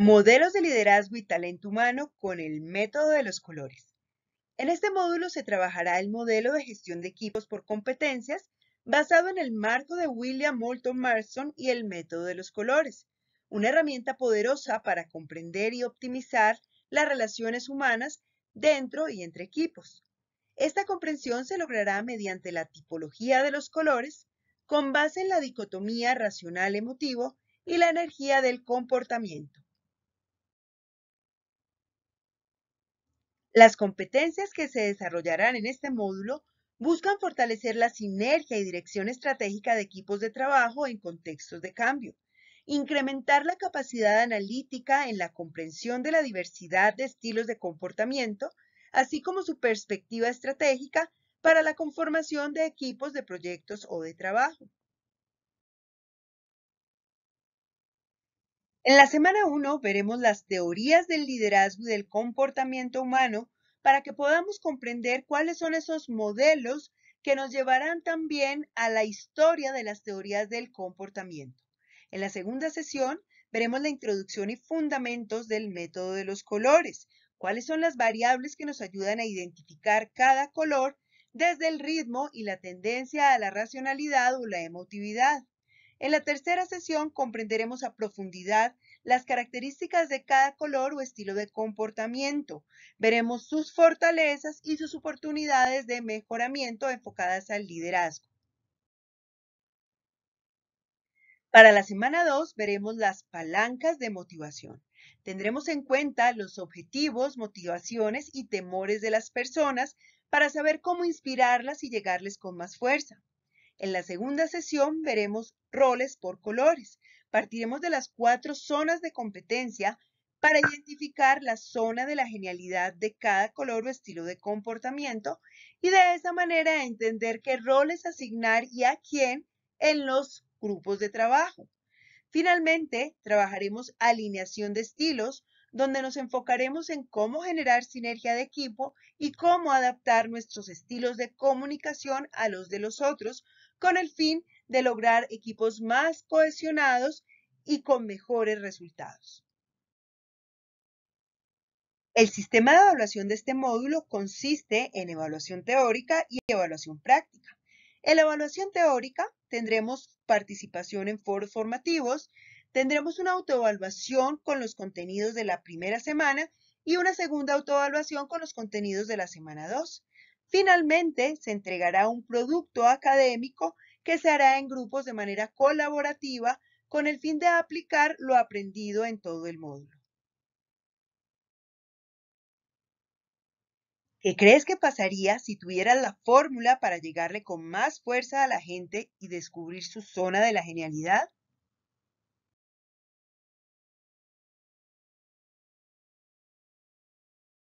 Modelos de liderazgo y talento humano con el método de los colores. En este módulo se trabajará el modelo de gestión de equipos por competencias basado en el marco de William Moulton Marston y el método de los colores, una herramienta poderosa para comprender y optimizar las relaciones humanas dentro y entre equipos. Esta comprensión se logrará mediante la tipología de los colores con base en la dicotomía racional-emotivo y la energía del comportamiento. Las competencias que se desarrollarán en este módulo buscan fortalecer la sinergia y dirección estratégica de equipos de trabajo en contextos de cambio, incrementar la capacidad analítica en la comprensión de la diversidad de estilos de comportamiento, así como su perspectiva estratégica para la conformación de equipos de proyectos o de trabajo. En la semana 1 veremos las teorías del liderazgo y del comportamiento humano para que podamos comprender cuáles son esos modelos que nos llevarán también a la historia de las teorías del comportamiento. En la segunda sesión veremos la introducción y fundamentos del método de los colores, cuáles son las variables que nos ayudan a identificar cada color desde el ritmo y la tendencia a la racionalidad o la emotividad. En la tercera sesión comprenderemos a profundidad las características de cada color o estilo de comportamiento. Veremos sus fortalezas y sus oportunidades de mejoramiento enfocadas al liderazgo. Para la semana 2 veremos las palancas de motivación. Tendremos en cuenta los objetivos, motivaciones y temores de las personas para saber cómo inspirarlas y llegarles con más fuerza. En la segunda sesión veremos roles por colores. Partiremos de las cuatro zonas de competencia para identificar la zona de la genialidad de cada color o estilo de comportamiento y de esa manera entender qué roles asignar y a quién en los grupos de trabajo. Finalmente, trabajaremos alineación de estilos, donde nos enfocaremos en cómo generar sinergia de equipo y cómo adaptar nuestros estilos de comunicación a los de los otros con el fin de lograr equipos más cohesionados y con mejores resultados. El sistema de evaluación de este módulo consiste en evaluación teórica y evaluación práctica. En la evaluación teórica tendremos participación en foros formativos, Tendremos una autoevaluación con los contenidos de la primera semana y una segunda autoevaluación con los contenidos de la semana 2. Finalmente, se entregará un producto académico que se hará en grupos de manera colaborativa con el fin de aplicar lo aprendido en todo el módulo. ¿Qué crees que pasaría si tuvieras la fórmula para llegarle con más fuerza a la gente y descubrir su zona de la genialidad?